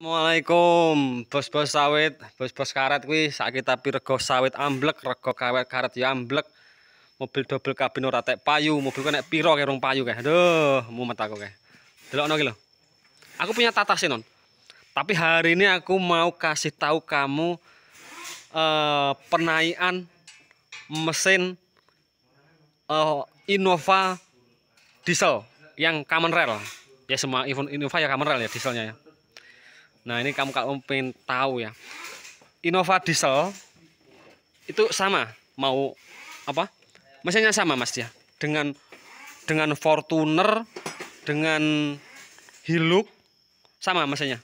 Assalamualaikum bos-bos sawit, bos-bos karet kuwi sakit tapi rego sawit amblek, rego kawet karet ya amblek. Mobil double kabin ora tek payu, mobil kok nek piro kerung payu kae. Aduh, mumet aku kae. Delokno iki lho. Aku punya tata sinon. Tapi hari ini aku mau kasih tahu kamu eh penaian mesin eh, Innova diesel yang common rail. Ya semua Innova ya common rail ya dieselnya ya. Nah ini kamu kalau pengen tahu ya, Innova diesel itu sama mau apa? Mesinnya sama mas ya dengan dengan Fortuner dengan Hilux sama mesinnya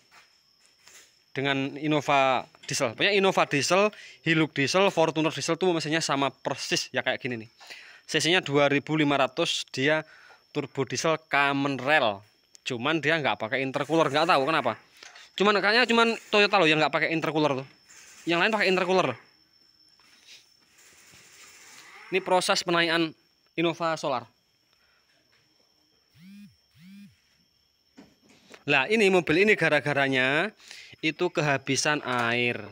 dengan Innova diesel. Punya Innova diesel, Hilux diesel, Fortuner diesel tuh mesinnya sama persis ya kayak gini nih. CC-nya 2500, dia turbo diesel Kamen Rel. Cuman dia nggak pakai intercooler, nggak tahu kenapa. Cuman kayaknya cuman Toyota loh yang nggak pakai intercooler tuh. Yang lain pakai intercooler. Ini proses penaian Innova Solar. Lah ini mobil ini gara-garanya itu kehabisan air.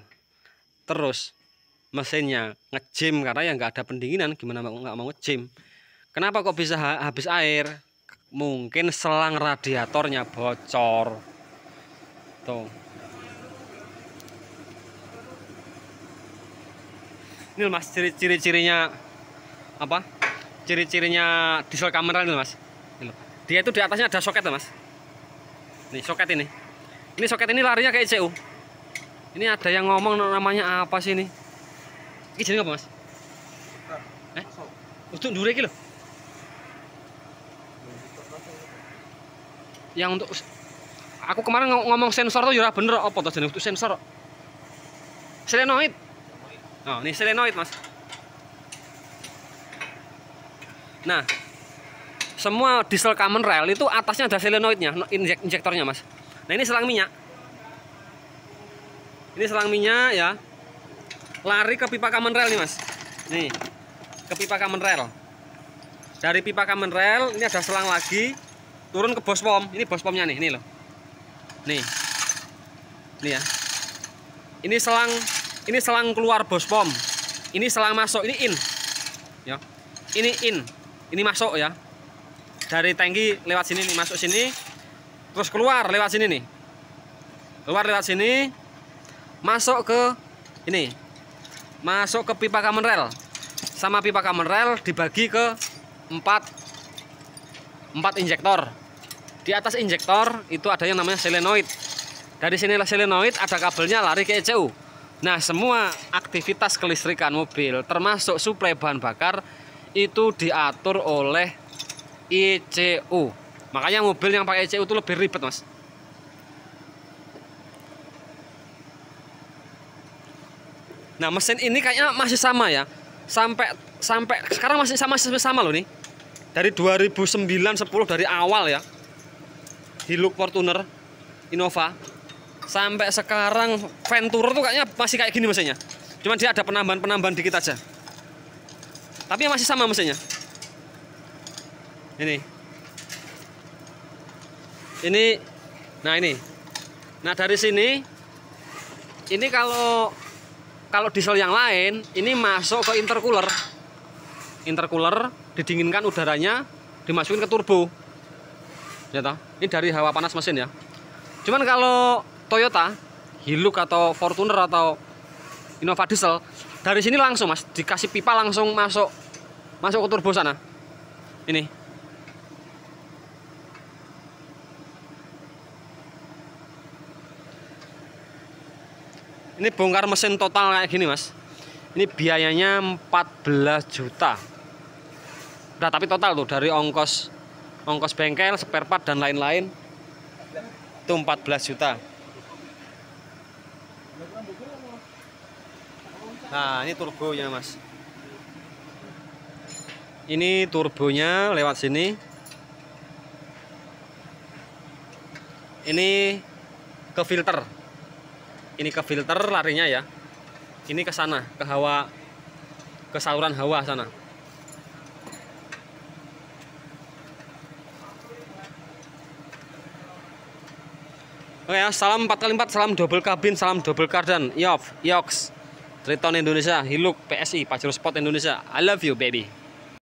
Terus mesinnya ngejim karena yang nggak ada pendinginan gimana mau nggak mau ngejim. Kenapa kok bisa habis air? Mungkin selang radiatornya bocor. Tuh. Ini mas ciri-ciri-cirinya apa? Ciri-cirinya diesel kamera ini mas. Ini Dia itu di atasnya ada soket loh mas. Nih soket ini. Ini soket ini larinya kayak ICU. Ini ada yang ngomong namanya apa sih ini? Ini jadi apa mas? Eh? Untuk dure loh. Yang untuk aku kemarin ngomong sensor tuh ya bener apa tuh itu sensor selenoid oh ini selenoid mas nah semua diesel common rail itu atasnya ada selenoidnya injek injektornya mas nah ini selang minyak ini selang minyak ya lari ke pipa common rail nih mas nih ke pipa common rail dari pipa common rail ini ada selang lagi turun ke bos pom ini bos pomnya nih ini loh nih nih ya ini selang ini selang keluar bos pom ini selang masuk ini in ya ini in ini masuk ya dari tangki lewat sini nih masuk sini terus keluar lewat sini nih keluar lewat sini masuk ke ini masuk ke pipa common rail sama pipa common rail dibagi ke empat empat injektor di atas injektor itu ada yang namanya selenoid. Dari sinilah selenoid ada kabelnya lari ke ECU. Nah, semua aktivitas kelistrikan mobil termasuk suplai bahan bakar itu diatur oleh ECU. Makanya mobil yang pakai ECU itu lebih ribet, Mas. Nah, mesin ini kayaknya masih sama ya. Sampai sampai sekarang masih sama sama loh nih. Dari 2009 10 dari awal ya. Hilux Fortuner Innova sampai sekarang Venture tuh kayaknya masih kayak gini mesinnya cuman dia ada penambahan-penambahan dikit aja tapi masih sama mesinnya ini ini nah ini nah dari sini ini kalau kalau diesel yang lain ini masuk ke intercooler intercooler didinginkan udaranya dimasukin ke turbo ya toh ini dari hawa panas mesin ya cuman kalau Toyota Hilux atau Fortuner atau Innova diesel dari sini langsung mas dikasih pipa langsung masuk masuk ke turbo sana ini ini bongkar mesin total kayak gini mas ini biayanya 14 juta Nah tapi total tuh dari ongkos ongkos bengkel, spare part dan lain-lain itu 14 juta. Nah, ini turbonya, Mas. Ini turbonya lewat sini. Ini ke filter. Ini ke filter larinya ya. Ini ke sana, ke hawa ke saluran hawa sana. Oke ya, salam 4 kali 4 salam double kabin, salam double kardan. Yof, Yox, Triton Indonesia, Hiluk, PSI, Pajero Sport Indonesia. I love you baby.